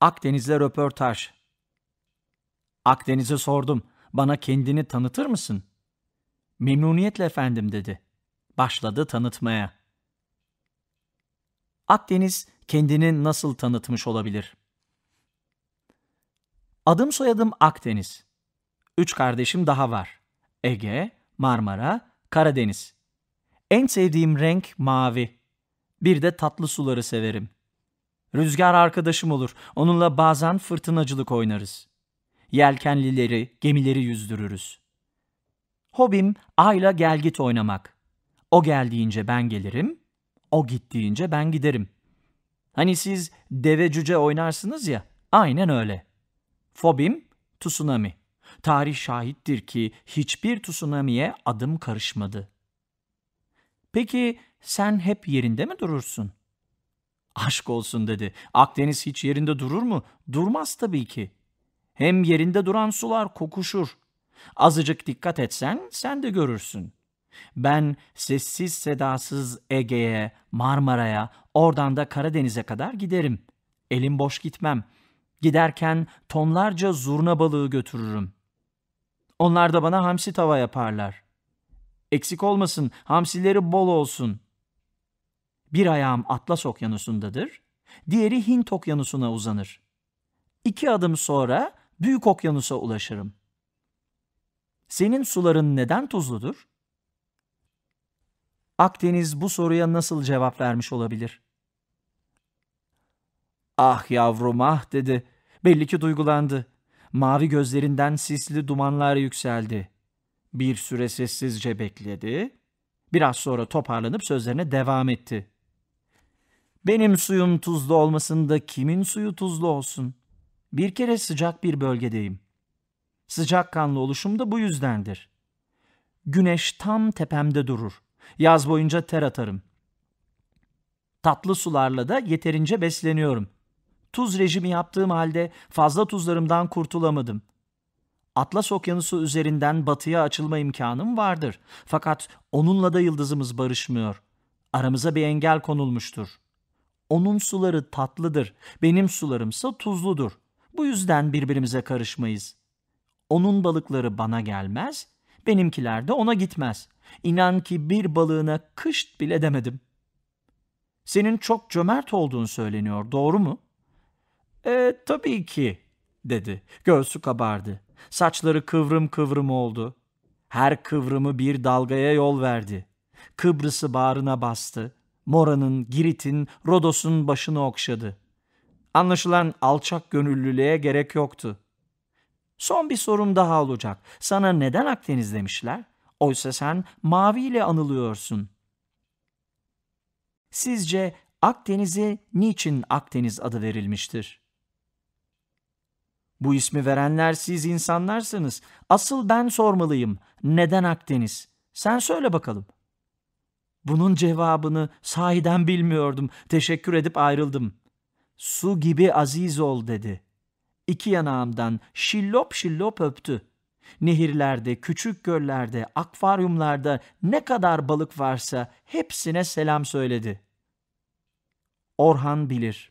Akdeniz'le röportaj. Akdeniz'e sordum. Bana kendini tanıtır mısın? Memnuniyetle efendim dedi. Başladı tanıtmaya. Akdeniz kendini nasıl tanıtmış olabilir? Adım soyadım Akdeniz. Üç kardeşim daha var. Ege, Marmara, Karadeniz. En sevdiğim renk mavi. Bir de tatlı suları severim.'' Rüzgar arkadaşım olur. Onunla bazen fırtınacılık oynarız. Yelkenlileri, gemileri yüzdürürüz. Hobim Ayla gelgit oynamak. O geldiğince ben gelirim, o gittiğince ben giderim. Hani siz deve cüce oynarsınız ya, aynen öyle. Fobim tsunami. Tarih şahittir ki hiçbir tsunami'ye adım karışmadı. Peki sen hep yerinde mi durursun?'' Aşk olsun dedi. Akdeniz hiç yerinde durur mu? Durmaz tabii ki. Hem yerinde duran sular kokuşur. Azıcık dikkat etsen sen de görürsün. Ben sessiz sedasız Ege'ye, Marmara'ya, oradan da Karadeniz'e kadar giderim. Elim boş gitmem. Giderken tonlarca zurna balığı götürürüm. Onlar da bana hamsi tava yaparlar. Eksik olmasın, hamsileri bol olsun.'' Bir ayağım Atlas Okyanusu'ndadır, diğeri Hint Okyanusu'na uzanır. İki adım sonra Büyük Okyanus'a ulaşırım. Senin suların neden tuzludur? Akdeniz bu soruya nasıl cevap vermiş olabilir? Ah yavrum ah dedi. Belli ki duygulandı. Mavi gözlerinden sisli dumanlar yükseldi. Bir süre sessizce bekledi. Biraz sonra toparlanıp sözlerine devam etti. Benim suyum tuzlu olmasında kimin suyu tuzlu olsun? Bir kere sıcak bir bölgedeyim. Sıcakkanlı oluşum da bu yüzdendir. Güneş tam tepemde durur. Yaz boyunca ter atarım. Tatlı sularla da yeterince besleniyorum. Tuz rejimi yaptığım halde fazla tuzlarımdan kurtulamadım. Atlas Okyanusu üzerinden batıya açılma imkanım vardır. Fakat onunla da yıldızımız barışmıyor. Aramıza bir engel konulmuştur. Onun suları tatlıdır, benim sularımsa tuzludur. Bu yüzden birbirimize karışmayız. Onun balıkları bana gelmez, benimkiler de ona gitmez. İnan ki bir balığına kışt bile demedim. Senin çok cömert olduğun söyleniyor, doğru mu? E, tabii ki, dedi. Göğsü kabardı. Saçları kıvrım kıvrım oldu. Her kıvrımı bir dalgaya yol verdi. Kıbrıs'ı bağrına bastı. Mora'nın, Girit'in, Rodos'un başını okşadı. Anlaşılan alçak gönüllülüğe gerek yoktu. Son bir sorum daha olacak. Sana neden Akdeniz demişler? Oysa sen maviyle anılıyorsun. Sizce Akdeniz'e niçin Akdeniz adı verilmiştir? Bu ismi verenler siz insanlarsınız. Asıl ben sormalıyım. Neden Akdeniz? Sen söyle bakalım.'' Bunun cevabını sahiden bilmiyordum. Teşekkür edip ayrıldım. Su gibi aziz ol dedi. İki yanağımdan şillop şillop öptü. Nehirlerde, küçük göllerde, akvaryumlarda ne kadar balık varsa hepsine selam söyledi. Orhan bilir.